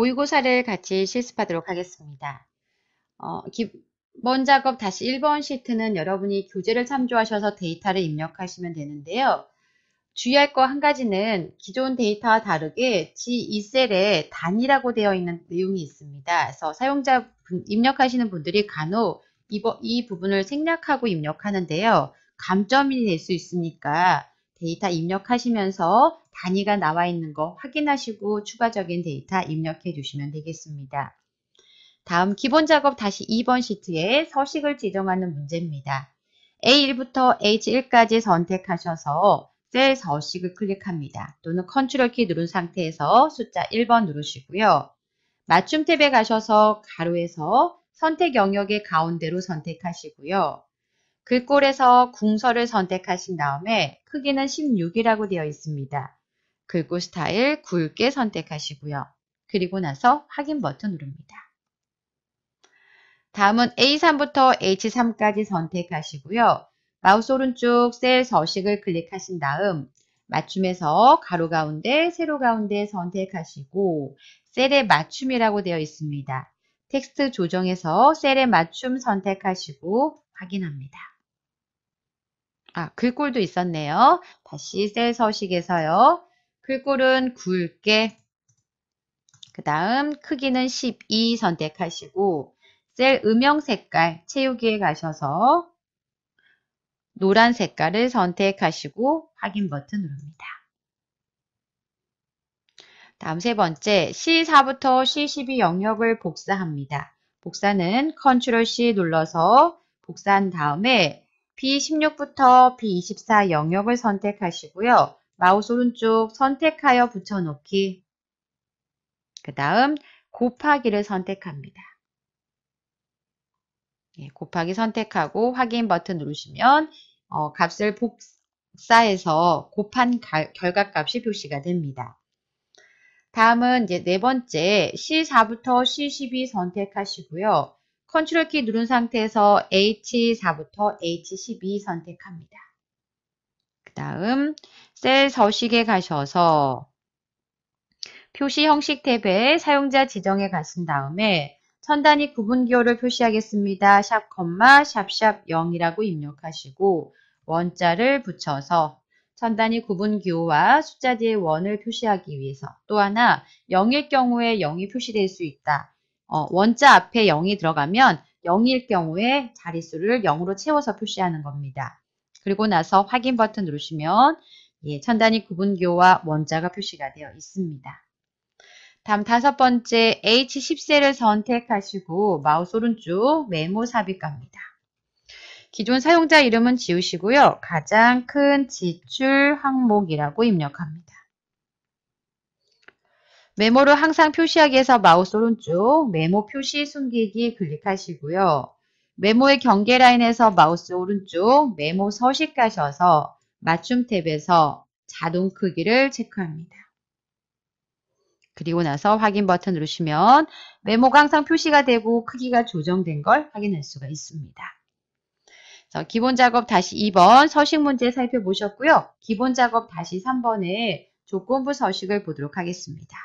모의고사를 같이 실습하도록 하겠습니다. 어, 기본 작업 다시 1번 시트는 여러분이 교재를 참조하셔서 데이터를 입력하시면 되는데요. 주의할 거 한 가지는 기존 데이터와 다르게 G2셀에 단이라고 되어 있는 내용이 있습니다. 그래서 사용자 입력하시는 분들이 간혹 이 부분을 생략하고 입력하는데요. 감점이 될 수 있으니까 데이터 입력하시면서 단위가 나와 있는 거 확인하시고 추가적인 데이터 입력해 주시면 되겠습니다. 다음 기본 작업 다시 2번 시트에 서식을 지정하는 문제입니다. A1부터 H1까지 선택하셔서 셀 서식을 클릭합니다. 또는 컨트롤 키 누른 상태에서 숫자 1번 누르시고요. 맞춤 탭에 가셔서 가로에서 선택 영역의 가운데로 선택하시고요. 글꼴에서 궁서를 선택하신 다음에 크기는 16이라고 되어 있습니다. 글꼴 스타일 굵게 선택하시고요. 그리고 나서 확인 버튼 누릅니다. 다음은 A3부터 H3까지 선택하시고요. 마우스 오른쪽 셀 서식을 클릭하신 다음 맞춤에서 가로 가운데, 세로 가운데 선택하시고 셀의 맞춤이라고 되어 있습니다. 텍스트 조정에서 셀의 맞춤 선택하시고 확인합니다. 아, 글꼴도 있었네요. 다시 셀 서식에서요. 글꼴은 굵게, 그 다음 크기는 12 선택하시고 셀 음영 색깔 채우기에 가셔서 노란 색깔을 선택하시고 확인 버튼 누릅니다. 다음 세 번째, C4부터 C12 영역을 복사합니다. 복사는 c t r l C 눌러서 복사한 다음에 B16부터 B24 영역을 선택하시고요. 마우스 오른쪽 선택하여 붙여넣기. 그 다음 곱하기를 선택합니다. 예, 곱하기 선택하고 확인 버튼 누르시면 어, 값을 복사해서 곱한 가, 결과값이 표시가 됩니다. 다음은 이제 네 번째 C4부터 C12 선택하시고요. 컨트롤 키 누른 상태에서 H4부터 H12 선택합니다. 그 다음 셀 서식에 가셔서 표시 형식 탭에 사용자 지정에 가신 다음에 천 단위 구분 기호를 표시하겠습니다. 샵, 콤마, 샵샵 0이라고 입력하시고 원자를 붙여서 천 단위 구분 기호와 숫자 뒤에 원을 표시하기 위해서 또 하나 0일 경우에 0이 표시될 수 있다. 어, 원자 앞에 0이 들어가면 0일 경우에 자릿수를 0으로 채워서 표시하는 겁니다. 그리고 나서 확인 버튼 누르시면 예, 천단위 구분교와 원자가 표시가 되어 있습니다. 다음 다섯 번째 h 1 0세를 선택하시고 마우스 오른쪽 메모 삽입 갑니다. 기존 사용자 이름은 지우시고요. 가장 큰 지출 항목이라고 입력합니다. 메모를 항상 표시하기 위해서 마우스 오른쪽 메모 표시 숨기기 클릭하시고요. 메모의 경계 라인에서 마우스 오른쪽 메모 서식 가셔서 맞춤 탭에서 자동 크기를 체크합니다. 그리고 나서 확인 버튼 누르시면 메모가 항상 표시가 되고 크기가 조정된 걸 확인할 수가 있습니다. 자, 기본 작업 다시 2번 서식 문제 살펴보셨고요. 기본 작업 다시 3번에 조건부 서식을 보도록 하겠습니다.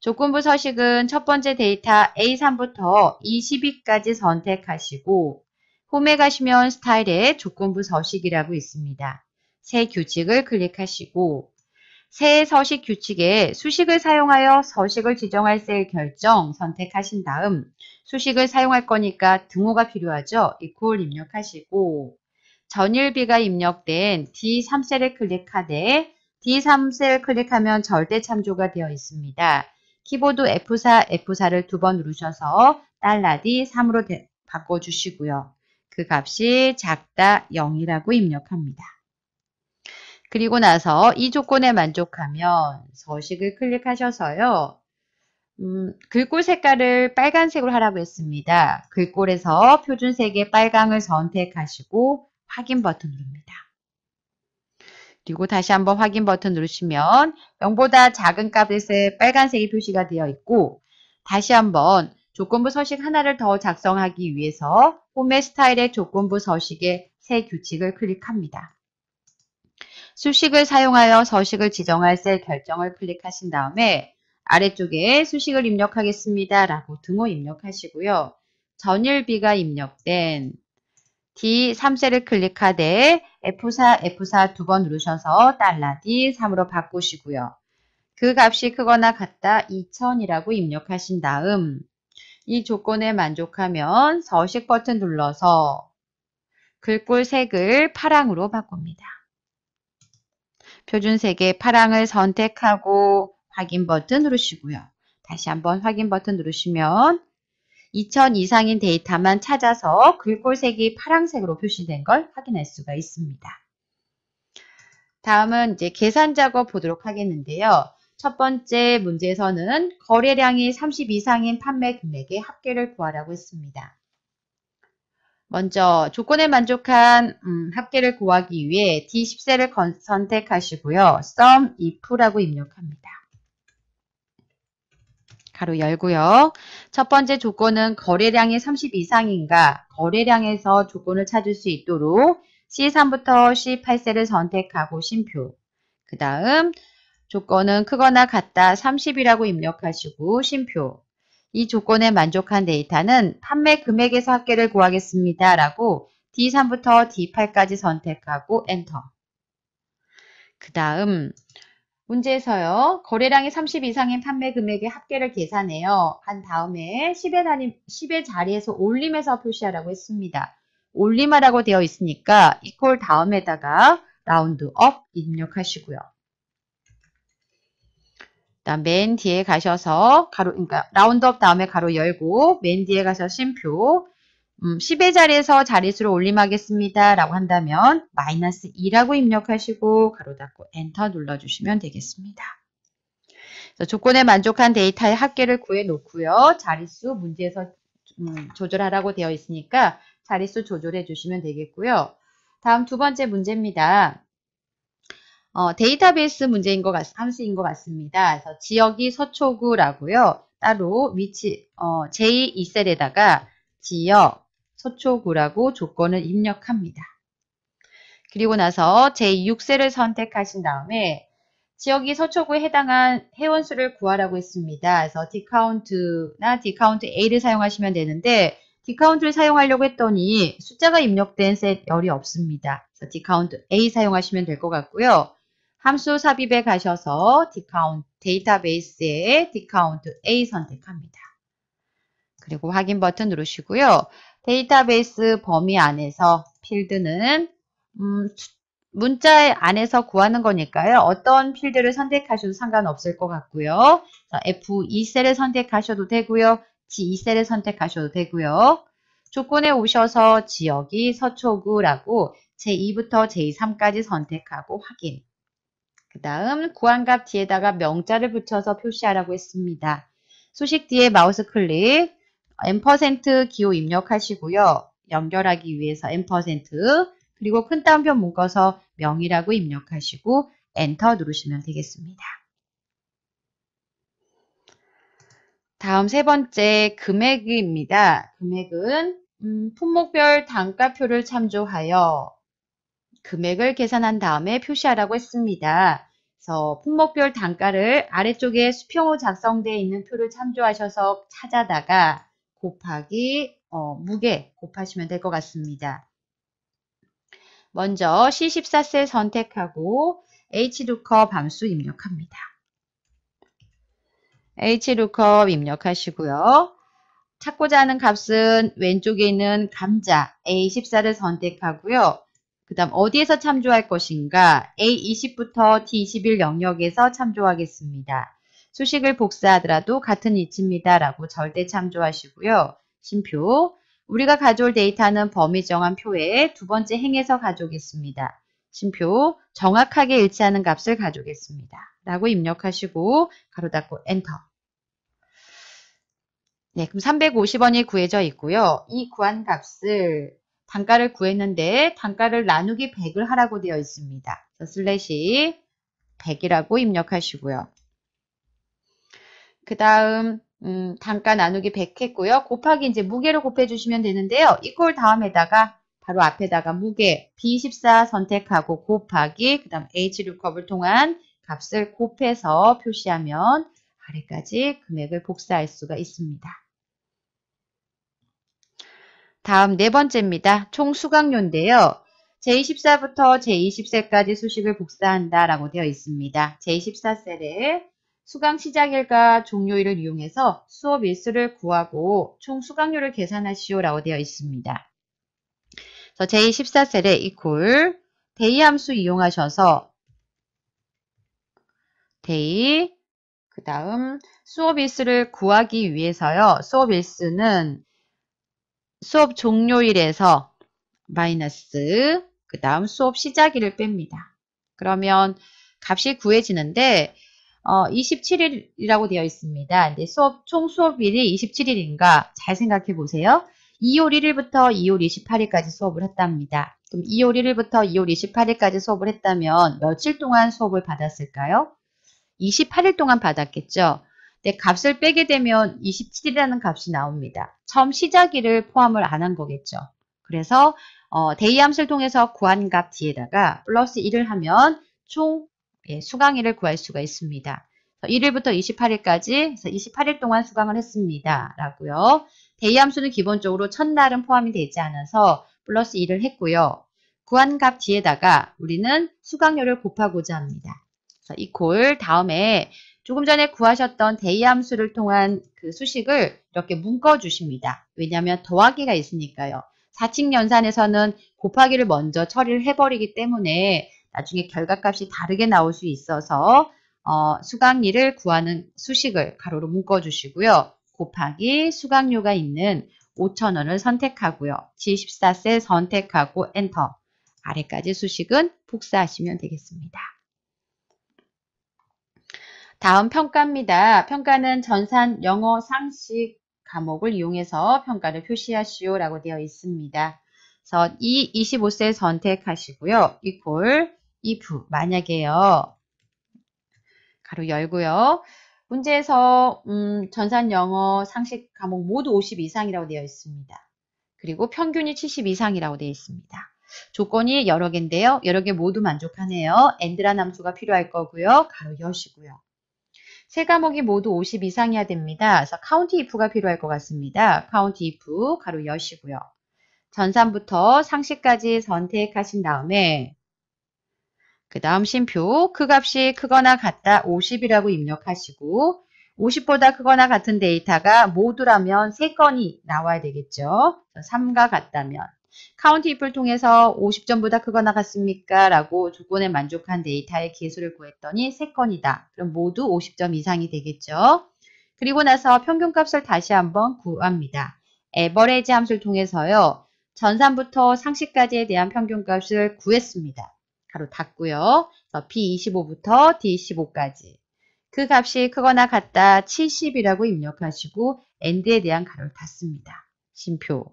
조건부 서식은 첫 번째 데이터 A3부터 2 2까지 선택하시고 홈에 가시면 스타일에 조건부 서식이라고 있습니다. 새 규칙을 클릭하시고 새 서식 규칙에 수식을 사용하여 서식을 지정할 셀 결정 선택하신 다음 수식을 사용할 거니까 등호가 필요하죠. equal 입력하시고 전일비가 입력된 D3셀을 클릭하되 D3셀 클릭하면 절대 참조가 되어 있습니다. 키보드 F4, F4를 두 번 누르셔서 달러디 3으로 바꿔주시고요. 그 값이 작다 0이라고 입력합니다. 그리고 나서 이 조건에 만족하면 서식을 클릭하셔서요. 음, 글꼴 색깔을 빨간색으로 하라고 했습니다. 글꼴에서 표준색의 빨강을 선택하시고 확인 버튼 누릅니다. 그리고 다시 한번 확인 버튼 누르시면 0보다 작은 값에 빨간색이 표시가 되어 있고 다시 한번 조건부 서식 하나를 더 작성하기 위해서 홈의 스타일의 조건부 서식의 새 규칙을 클릭합니다. 수식을 사용하여 서식을 지정할 셀 결정을 클릭하신 다음에 아래쪽에 수식을 입력하겠습니다. 라고 등호 입력하시고요. 전일비가 입력된 D3셀을 클릭하되 F4, F4 두 번 누르셔서 달러디 3으로 바꾸시고요. 그 값이 크거나 같다 2000이라고 입력하신 다음 이 조건에 만족하면 서식 버튼 눌러서 글꼴 색을 파랑으로 바꿉니다. 표준색의 파랑을 선택하고 확인 버튼 누르시고요. 다시 한번 확인 버튼 누르시면 2000 이상인 데이터만 찾아서 글꼴색이 파란색으로 표시된 걸 확인할 수가 있습니다. 다음은 이제 계산 작업 보도록 하겠는데요. 첫 번째 문제에서는 거래량이 30 이상인 판매 금액의 합계를 구하라고 했습니다. 먼저 조건에 만족한 음, 합계를 구하기 위해 D10세를 선택하시고요. sum if라고 입력합니다. 가로 열고요. 첫 번째 조건은 거래량이 30 이상인가 거래량에서 조건을 찾을 수 있도록 C3부터 c 8세를 선택하고 심표 그 다음 조건은 크거나 같다 30이라고 입력하시고 심표 이 조건에 만족한 데이터는 판매 금액에서 합계를 구하겠습니다 라고 D3부터 D8까지 선택하고 엔터 그 다음 문제에서요. 거래량이 30 이상인 판매 금액의 합계를 계산해요. 한 다음에 10의, 단위, 10의 자리에서 올림해서 표시하라고 했습니다. 올림하라고 되어 있으니까 이퀄 다음에다가 라운드 업 입력하시고요. 그다음 맨 뒤에 가셔서 가로 그러니까 라운드업 다음에 가로 열고 맨 뒤에 가서 심표 음, 10의 자리에서 자릿수를 올림하겠습니다. 라고 한다면 마이너스 2라고 입력하시고 가로 닫고 엔터 눌러주시면 되겠습니다. 조건에 만족한 데이터의 합계를 구해 놓고요. 자릿수 문제에서 음, 조절하라고 되어 있으니까 자릿수 조절해 주시면 되겠고요. 다음 두 번째 문제입니다. 어, 데이터베이스 문제인 것 같, 함수인 것 같습니다. 그래서 지역이 서초구라고요. 따로 위치, 어, 제2셀에다가 지역, 서초구라고 조건을 입력합니다. 그리고 나서 제6세를 선택하신 다음에 지역이 서초구에 해당한 회원수를 구하라고 했습니다. 그래서 디카운트나 디카운트 A를 사용하시면 되는데 디카운트를 사용하려고 했더니 숫자가 입력된 셋 열이 없습니다. 그래서 디카운트 A 사용하시면 될 것 같고요. 함수 삽입에 가셔서 디카운트 데이터베이스에 디카운트 A 선택합니다. 그리고 확인 버튼 누르시고요. 데이터베이스 범위 안에서 필드는 음, 문자 안에서 구하는 거니까요. 어떤 필드를 선택하셔도 상관없을 것 같고요. F2셀을 선택하셔도 되고요. G2셀을 선택하셔도 되고요. 조건에 오셔서 지역이 서초구라고 제2부터 제3까지 선택하고 확인. 그 다음 구한값 뒤에다가 명자를 붙여서 표시하라고 했습니다. 수식 뒤에 마우스 클릭, M% 기호 입력하시고요. 연결하기 위해서 M% 그리고 큰 따옴표 묶어서 명이라고 입력하시고 엔터 누르시면 되겠습니다. 다음 세 번째 금액입니다. 금액은 음, 품목별 단가표를 참조하여 금액을 계산한 다음에 표시하라고 했습니다. 그래서 품목별 단가를 아래쪽에 수평으로 작성되어 있는 표를 참조하셔서 찾아다가 곱하기 어, 무게 곱하시면 될 것 같습니다. 먼저 C14셀 선택하고 HLOOKUP 함수 입력합니다. HLOOKUP 입력하시고요. 찾고자 하는 값은 왼쪽에 있는 감자 A14를 선택하고요. 그 다음 어디에서 참조할 것인가 A20부터 D21 영역에서 참조하겠습니다. 수식을 복사하더라도 같은 이치입니다. 라고 절대 참조하시고요. 심표. 우리가 가져올 데이터는 범위 정한 표에 두 번째 행에서 가져오겠습니다. 심표. 정확하게 일치하는 값을 가져오겠습니다. 라고 입력하시고 가로 닫고 엔터. 네, 그럼 350원이 구해져 있고요. 이 구한 값을 단가를 구했는데 단가를 나누기 100을 하라고 되어 있습니다. 슬래시 100이라고 입력하시고요. 그 다음 음, 단가 나누기 100 했고요. 곱하기 이제 무게를 곱해주시면 되는데요. 이꼴 다음에다가 바로 앞에다가 무게 b 1 4 선택하고 곱하기 그 다음 H6컵을 통한 값을 곱해서 표시하면 아래까지 금액을 복사할 수가 있습니다. 다음 네 번째입니다. 총 수강료인데요. 제24부터 제20세까지 수식을 복사한다 라고 되어 있습니다. 제24셀에 수강 시작일과 종료일을 이용해서 수업 일수를 구하고 총 수강료를 계산하시오 라고 되어 있습니다. 그래 제14셀에 equal d a 함수 이용하셔서 d 이그 다음 수업 일수를 구하기 위해서요. 수업 일수는 수업 종료일에서 마이너스 그 다음 수업 시작일을 뺍니다. 그러면 값이 구해지는데 어, 27일이라고 되어 있습니다. 근데 수업, 총 수업일이 27일인가 잘 생각해 보세요. 2월 1일부터 2월 28일까지 수업을 했답니다. 그럼 2월 1일부터 2월 28일까지 수업을 했다면 며칠 동안 수업을 받았을까요? 28일 동안 받았겠죠. 근데 값을 빼게 되면 27이라는 값이 나옵니다. 처음 시작일을 포함을 안 한 거겠죠. 그래서 어, 데이 함수를 통해서 구한 값 뒤에다가 플러스 1을 하면 총 예, 수강일을 구할 수가 있습니다. 1일부터 28일까지 28일 동안 수강을 했습니다. 라고요. 대이함수는 기본적으로 첫날은 포함이 되지 않아서 플러스 1을 했고요. 구한값 뒤에다가 우리는 수강료를 곱하고자 합니다. 이콜 다음에 조금 전에 구하셨던 대이함수를 통한 그 수식을 이렇게 묶어 주십니다. 왜냐하면 더하기가 있으니까요. 사칙 연산에서는 곱하기를 먼저 처리를 해버리기 때문에 나중에 결과값이 다르게 나올 수 있어서 어, 수강일을 구하는 수식을 가로로 묶어주시고요. 곱하기 수강료가 있는 5 0 0 0원을 선택하고요. g 1 4세 선택하고 엔터. 아래까지 수식은 복사하시면 되겠습니다. 다음 평가입니다. 평가는 전산 영어 상식 과목을 이용해서 평가를 표시하시오 라고 되어 있습니다. 그래서 e 2 5세 선택하시고요. 이퀄 if 만약에요. 가로 열고요. 문제에서 음, 전산 영어 상식 과목 모두 50 이상이라고 되어 있습니다. 그리고 평균이 70 이상이라고 되어 있습니다. 조건이 여러 개인데요. 여러 개 모두 만족하네요. 엔드란 함수가 필요할 거고요. 가로 여시고요. 세 과목이 모두 50 이상이어야 됩니다. 그래서 카운티 if가 필요할 것 같습니다. 카운티 if 가로 여시고요. 전산부터 상식까지 선택하신 다음에 그 다음 심표 그 값이 크거나 같다 50이라고 입력하시고 50보다 크거나 같은 데이터가 모두라면 3건이 나와야 되겠죠. 3과 같다면 카운트 i f 통해서 50점보다 크거나 같습니까? 라고 조건에 만족한 데이터의 개수를 구했더니 3건이다. 그럼 모두 50점 이상이 되겠죠. 그리고 나서 평균값을 다시 한번 구합니다. 에버레지 함수를 통해서요. 전산부터 상식까지에 대한 평균값을 구했습니다. 가로 닫고요. B25부터 D15까지 그 값이 크거나 같다 70이라고 입력하시고 n 드에 대한 가로를 닫습니다. 심표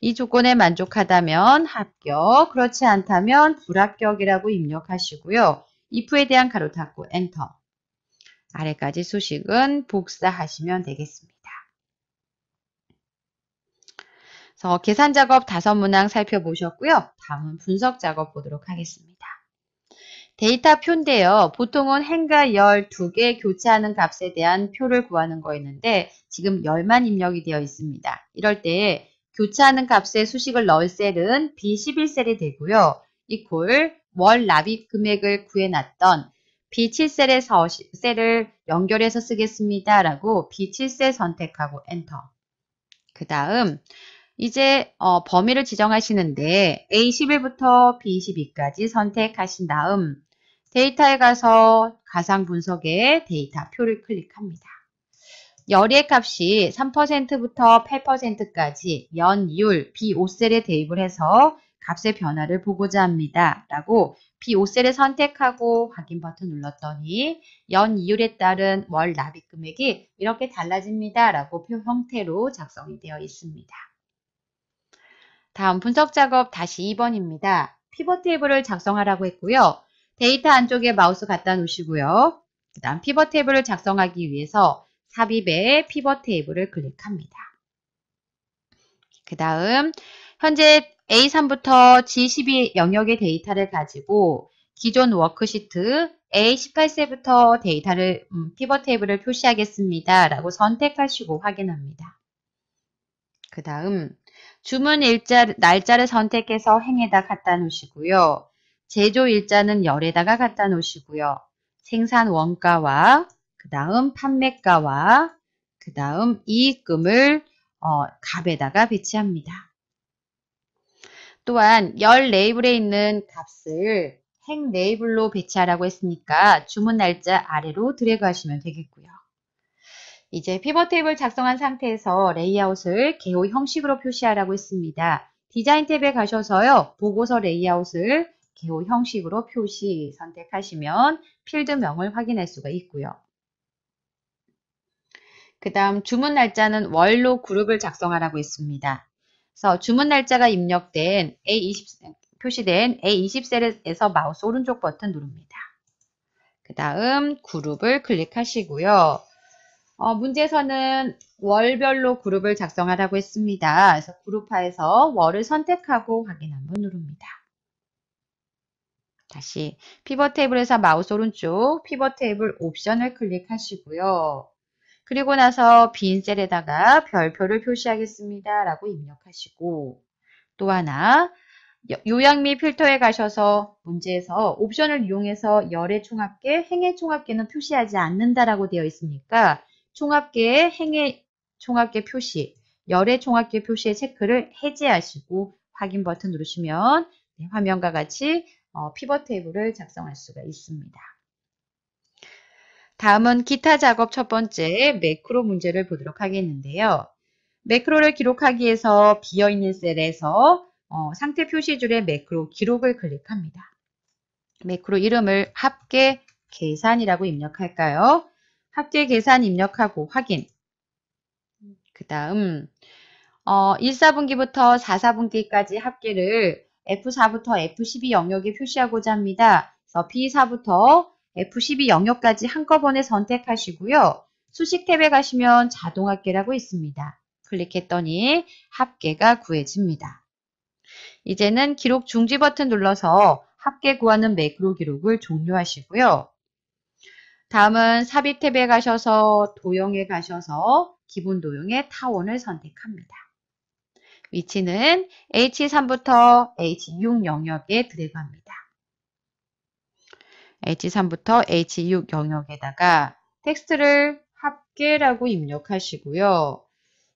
이 조건에 만족하다면 합격, 그렇지 않다면 불합격이라고 입력하시고요. if에 대한 가로 닫고 엔터 아래까지 소식은 복사하시면 되겠습니다. 그래서 계산 작업 다섯 문항 살펴보셨고요. 다음은 분석 작업 보도록 하겠습니다. 데이터 표인데요. 보통은 행과 열 두 개교체하는 값에 대한 표를 구하는 거였는데 지금 열만 입력이 되어 있습니다. 이럴 때교체하는 값에 수식을 넣을 셀은 B11셀이 되고요. 이퀄 월 납입 금액을 구해놨던 B7셀에서 셀을 연결해서 쓰겠습니다. 라고 B7셀 선택하고 엔터. 그 다음 이제 어, 범위를 지정하시는데 A11부터 B22까지 선택하신 다음 데이터에 가서 가상 분석의 데이터 표를 클릭합니다. 열의 값이 3%부터 8%까지 연율 B5셀에 대입을 해서 값의 변화를 보고자 합니다. 라고 B5셀을 선택하고 확인 버튼 눌렀더니 연 이율에 따른 월 납입 금액이 이렇게 달라집니다. 라고 표 형태로 작성이 되어 있습니다. 다음 분석 작업 다시 2번입니다. 피벗 테이블을 작성하라고 했고요. 데이터 안쪽에 마우스 갖다 놓으시고요. 그 다음 피벗 테이블을 작성하기 위해서 삽입에 피벗 테이블을 클릭합니다. 그 다음 현재 A3부터 G12 영역의 데이터를 가지고 기존 워크시트 A18세부터 데이터를 음, 피벗 테이블을 표시하겠습니다. 라고 선택하시고 확인합니다. 그 다음 주문 일자 날짜를 선택해서 행에다 갖다 놓으시고요. 제조 일자는 열에다가 갖다 놓으시고요. 생산 원가와 그 다음 판매가와 그 다음 이익금을 어, 값에다가 배치합니다. 또한 열 레이블에 있는 값을 행 레이블로 배치하라고 했으니까 주문 날짜 아래로 드래그하시면 되겠고요. 이제 피벗 테이블 작성한 상태에서 레이아웃을 개호 형식으로 표시하라고 했습니다. 디자인 탭에 가셔서요. 보고서 레이아웃을 개호 형식으로 표시 선택하시면 필드명을 확인할 수가 있고요. 그 다음 주문 날짜는 월로 그룹을 작성하라고 했습니다 그래서 주문 날짜가 입력된 A20, 표시된 A20셀에서 마우스 오른쪽 버튼 누릅니다. 그 다음 그룹을 클릭하시고요. 어, 문제에서는 월별로 그룹을 작성하라고 했습니다. 그래서 그룹화에서 월을 선택하고 확인 한번 누릅니다. 다시 피벗 테이블에서 마우스 오른쪽 피벗 테이블 옵션을 클릭하시고요. 그리고 나서 빈 셀에다가 별표를 표시하겠습니다. 라고 입력하시고 또 하나 요약 및 필터에 가셔서 문제에서 옵션을 이용해서 열의 총합계, 행의 총합계는 표시하지 않는다라고 되어 있으니까 총합계의 행의 총합계 표시, 열의 총합계 표시의 체크를 해제하시고 확인 버튼 누르시면 네, 화면과 같이 어, 피벗 테이블을 작성할 수가 있습니다. 다음은 기타 작업 첫 번째 매크로 문제를 보도록 하겠는데요. 매크로를 기록하기 위해서 비어있는 셀에서 어, 상태 표시줄의 매크로 기록을 클릭합니다. 매크로 이름을 합계 계산이라고 입력할까요? 학제 계산 입력하고 확인. 그 다음 어, 1사분기부터 4사분기까지 합계를 F4부터 F12 영역에 표시하고자 합니다. 그래서 B4부터 F12 영역까지 한꺼번에 선택하시고요. 수식 탭에 가시면 자동합계라고 있습니다. 클릭했더니 합계가 구해집니다. 이제는 기록 중지 버튼 눌러서 합계 구하는 매크로 기록을 종료하시고요. 다음은 삽입 탭에 가셔서 도형에 가셔서 기본 도형의 타원을 선택합니다. 위치는 H3부터 H6 영역에 드래그합니다. H3부터 H6 영역에다가 텍스트를 합계라고 입력하시고요.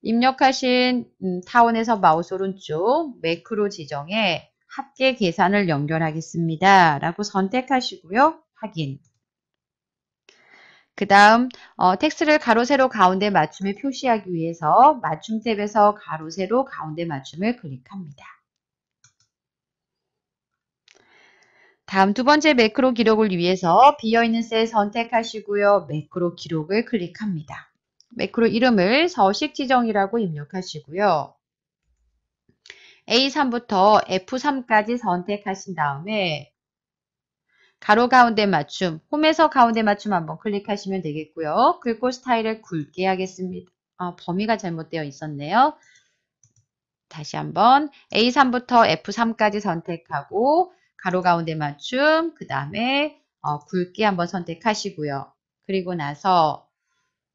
입력하신 음, 타원에서 마우스 오른쪽 매크로 지정에 합계 계산을 연결하겠습니다. 라고 선택하시고요. 확인. 그 다음 어, 텍스트를 가로 세로 가운데 맞춤에 표시하기 위해서 맞춤 탭에서 가로 세로 가운데 맞춤을 클릭합니다. 다음 두 번째 매크로 기록을 위해서 비어있는 셀 선택하시고요. 매크로 기록을 클릭합니다. 매크로 이름을 서식 지정이라고 입력하시고요. A3부터 F3까지 선택하신 다음에 가로 가운데 맞춤, 홈에서 가운데 맞춤 한번 클릭하시면 되겠고요. 글꼴 스타일을 굵게 하겠습니다. 아, 범위가 잘못되어 있었네요. 다시 한번 A3부터 F3까지 선택하고 가로 가운데 맞춤, 그 다음에 어, 굵게 한번 선택하시고요. 그리고 나서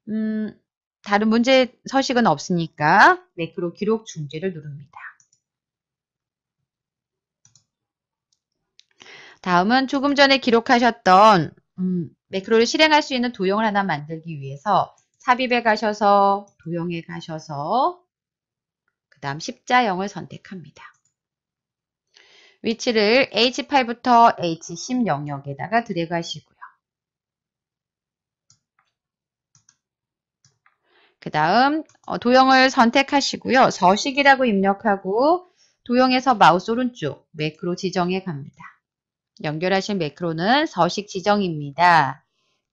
음, 다른 문제 서식은 없으니까 매크로 기록 중지를 누릅니다. 다음은 조금 전에 기록하셨던 음, 매크로를 실행할 수 있는 도형을 하나 만들기 위해서 삽입에 가셔서 도형에 가셔서 그 다음 십자형을 선택합니다. 위치를 H8부터 H10 영역에다가 드래그 하시고요. 그 다음 어, 도형을 선택하시고요. 서식이라고 입력하고 도형에서 마우스 오른쪽 매크로 지정해 갑니다. 연결하신 매크로는 서식 지정입니다.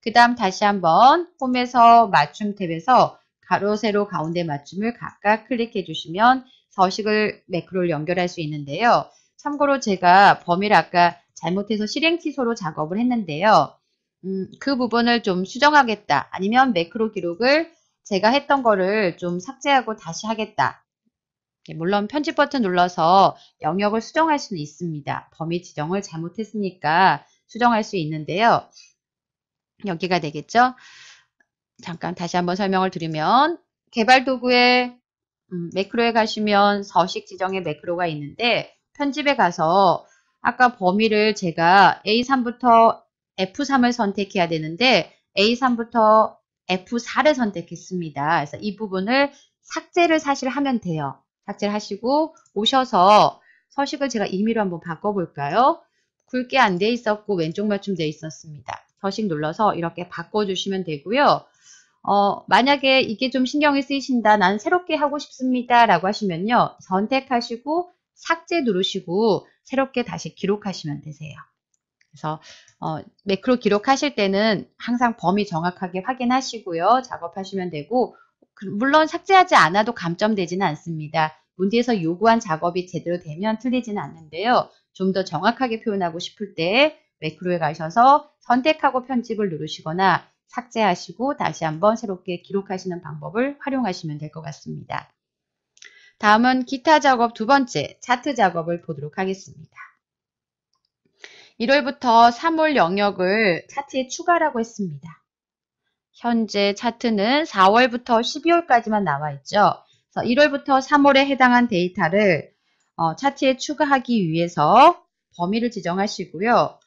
그 다음 다시 한번 홈에서 맞춤 탭에서 가로, 세로, 가운데 맞춤을 각각 클릭해 주시면 서식을 매크로를 연결할 수 있는데요. 참고로 제가 범위를 아까 잘못해서 실행 취소로 작업을 했는데요. 음, 그 부분을 좀 수정하겠다 아니면 매크로 기록을 제가 했던 거를 좀 삭제하고 다시 하겠다 예, 물론 편집 버튼 눌러서 영역을 수정할 수는 있습니다. 범위 지정을 잘못했으니까 수정할 수 있는데요. 여기가 되겠죠? 잠깐 다시 한번 설명을 드리면 개발 도구에 음, 매크로에 가시면 서식 지정의 매크로가 있는데 편집에 가서 아까 범위를 제가 A3부터 F3을 선택해야 되는데 A3부터 F4를 선택했습니다. 그래서 이 부분을 삭제를 사실 하면 돼요. 삭제 하시고 오셔서 서식을 제가 임의로 한번 바꿔볼까요? 굵게 안 돼 있었고 왼쪽 맞춤 돼 있었습니다. 서식 눌러서 이렇게 바꿔주시면 되고요. 어, 만약에 이게 좀 신경이 쓰이신다, 난 새롭게 하고 싶습니다 라고 하시면요. 선택하시고 삭제 누르시고 새롭게 다시 기록하시면 되세요. 그래서 어, 매크로 기록하실 때는 항상 범위 정확하게 확인하시고요. 작업하시면 되고 물론 삭제하지 않아도 감점되지는 않습니다. 문제에서 요구한 작업이 제대로 되면 틀리지는 않는데요. 좀 더 정확하게 표현하고 싶을 때 매크로에 가셔서 선택하고 편집을 누르시거나 삭제하시고 다시 한번 새롭게 기록하시는 방법을 활용하시면 될 것 같습니다. 다음은 기타 작업 두 번째 차트 작업을 보도록 하겠습니다. 1월부터 3월 영역을 차트에 추가라고 했습니다. 현재 차트는 4월부터 12월까지만 나와 있죠. 그래서 1월부터 3월에 해당한 데이터를 어, 차트에 추가하기 위해서 범위를 지정하시고요.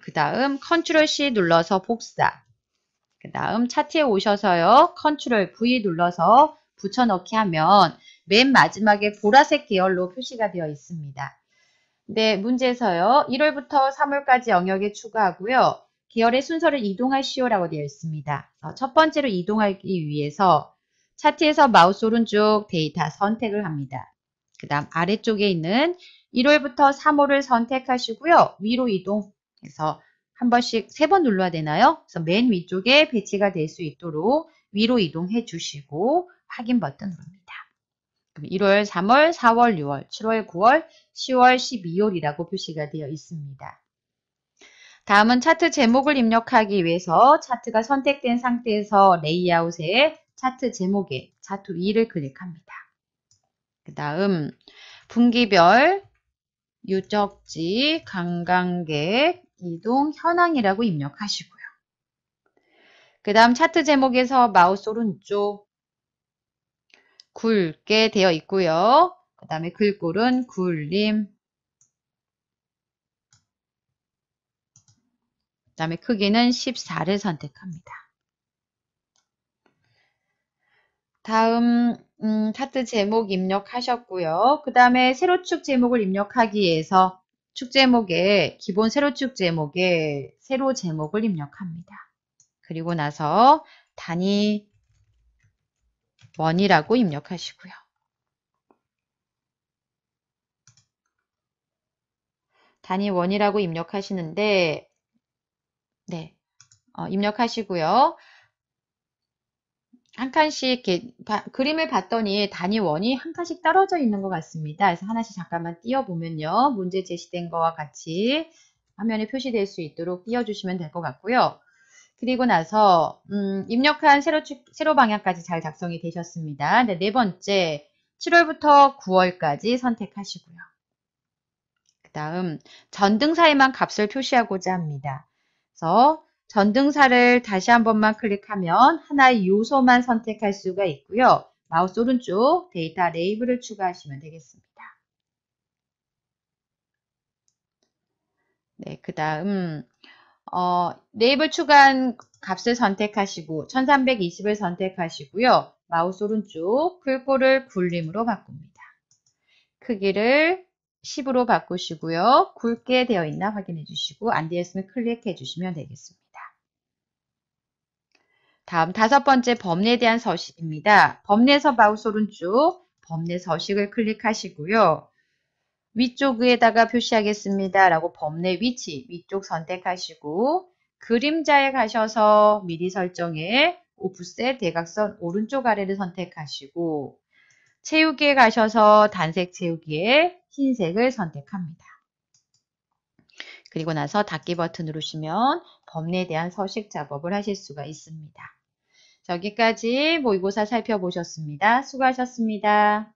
그 다음 컨트롤 C 눌러서 복사 그 다음 차트에 오셔서요. 컨트롤 V 눌러서 붙여넣기 하면 맨 마지막에 보라색 계열로 표시가 되어 있습니다. 네, 문제에서요. 1월부터 3월까지 영역에 추가하고요. 계열의 순서를 이동하시오라고 되어 있습니다. 어, 첫 번째로 이동하기 위해서 차트에서 마우스 오른쪽 데이터 선택을 합니다. 그 다음 아래쪽에 있는 1월부터 3월을 선택하시고요. 위로 이동해서 한 번씩 세 번 눌러야 되나요? 그래서 맨 위쪽에 배치가 될 수 있도록 위로 이동해 주시고 확인 버튼 누릅니다. 그럼 1월, 3월, 4월, 6월, 7월, 9월, 10월, 12월이라고 표시가 되어 있습니다. 다음은 차트 제목을 입력하기 위해서 차트가 선택된 상태에서 레이아웃에 차트 제목에 차트 2를 클릭합니다. 그 다음 분기별 유적지, 관광객, 이동, 현황이라고 입력하시고요. 그 다음 차트 제목에서 마우스 오른쪽 굵게 되어 있고요. 그 다음에 글꼴은 굴림, 다음에 크기는 14를 선택합니다. 다음 음, 차트 제목 입력하셨고요. 그 다음에 세로축 제목을 입력하기 위해서 축 제목에 기본 세로축 제목에 세로 제목을 입력합니다. 그리고 나서 단위 원이라고 입력하시고요. 단위 원이라고 입력하시는데 네. 어, 입력하시고요. 한 칸씩 이렇게 바, 그림을 봤더니 단위 원이 한 칸씩 떨어져 있는 것 같습니다. 그래서 하나씩 잠깐만 띄워보면요. 문제 제시된 것과 같이 화면에 표시될 수 있도록 띄워주시면 될 것 같고요. 그리고 나서 음, 입력한 세로, 세로 방향까지 잘 작성이 되셨습니다. 네, 네 번째, 7월부터 9월까지 선택하시고요. 그 다음 전등 사이만 값을 표시하고자 합니다. 그래서 전등사를 다시 한 번만 클릭하면 하나의 요소만 선택할 수가 있고요. 마우스 오른쪽 데이터 레이블을 추가하시면 되겠습니다. 네, 그 다음 어, 레이블 추가한 값을 선택하시고 1320을 선택하시고요. 마우스 오른쪽 글꼴를 굴림으로 바꿉니다. 크기를 10으로 바꾸시고요. 굵게 되어 있나 확인해 주시고 안 되었으면 클릭해 주시면 되겠습니다. 다음 다섯 번째 범례에 대한 서식입니다. 범례에서 마우스 오른쪽 범례 서식을 클릭하시고요. 위쪽 위에다가 표시하겠습니다. 라고 범례 위치 위쪽 선택하시고 그림자에 가셔서 미리 설정에 오프셋 대각선 오른쪽 아래를 선택하시고 채우기에 가셔서 단색 채우기에 흰색을 선택합니다. 그리고 나서 닫기 버튼 누르시면 범례에 대한 서식 작업을 하실 수가 있습니다. 여기까지 모의고사 살펴보셨습니다. 수고하셨습니다.